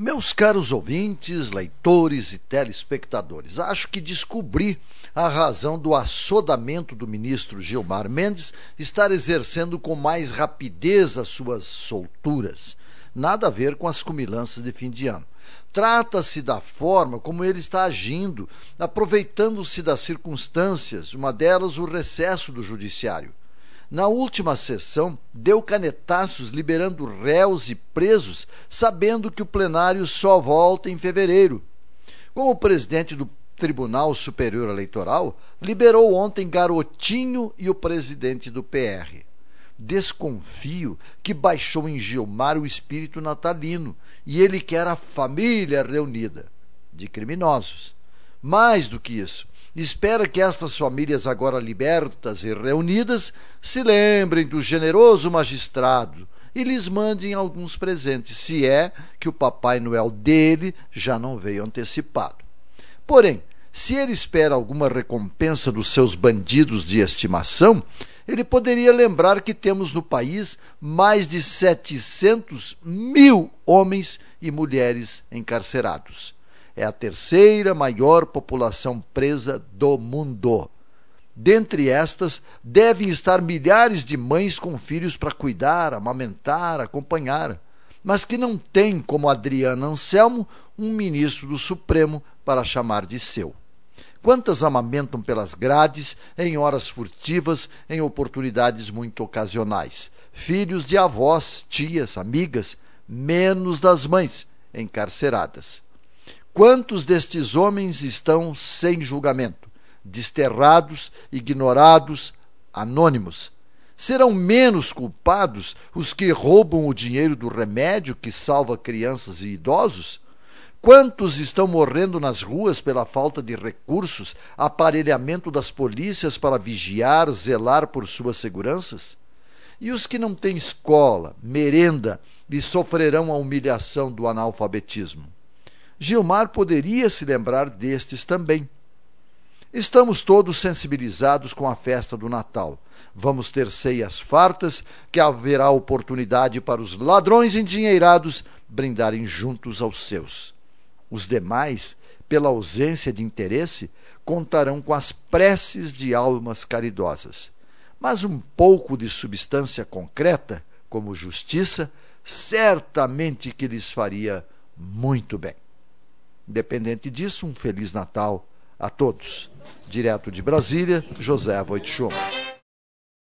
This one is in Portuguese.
Meus caros ouvintes, leitores e telespectadores, acho que descobri a razão do assodamento do ministro Gilmar Mendes estar exercendo com mais rapidez as suas solturas. Nada a ver com as cumilanças de fim de ano. Trata-se da forma como ele está agindo, aproveitando-se das circunstâncias, uma delas o recesso do judiciário. Na última sessão, deu canetaços liberando réus e presos, sabendo que o plenário só volta em fevereiro. Como presidente do Tribunal Superior Eleitoral, liberou ontem Garotinho e o presidente do PR. Desconfio que baixou em Gilmar o espírito natalino e ele quer a família reunida de criminosos. Mais do que isso, espera que estas famílias agora libertas e reunidas se lembrem do generoso magistrado e lhes mandem alguns presentes, se é que o Papai Noel dele já não veio antecipado. Porém, se ele espera alguma recompensa dos seus bandidos de estimação, ele poderia lembrar que temos no país mais de 700 mil homens e mulheres encarcerados é a terceira maior população presa do mundo. Dentre estas, devem estar milhares de mães com filhos para cuidar, amamentar, acompanhar, mas que não têm, como Adriana Anselmo, um ministro do Supremo para chamar de seu. Quantas amamentam pelas grades, em horas furtivas, em oportunidades muito ocasionais? Filhos de avós, tias, amigas, menos das mães encarceradas. Quantos destes homens estão sem julgamento, desterrados, ignorados, anônimos? Serão menos culpados os que roubam o dinheiro do remédio que salva crianças e idosos? Quantos estão morrendo nas ruas pela falta de recursos, aparelhamento das polícias para vigiar, zelar por suas seguranças? E os que não têm escola, merenda e sofrerão a humilhação do analfabetismo? Gilmar poderia se lembrar destes também. Estamos todos sensibilizados com a festa do Natal. Vamos ter ceias fartas, que haverá oportunidade para os ladrões endinheirados brindarem juntos aos seus. Os demais, pela ausência de interesse, contarão com as preces de almas caridosas. Mas um pouco de substância concreta, como justiça, certamente que lhes faria muito bem. Independente disso, um Feliz Natal a todos. Direto de Brasília, José Voitschuma.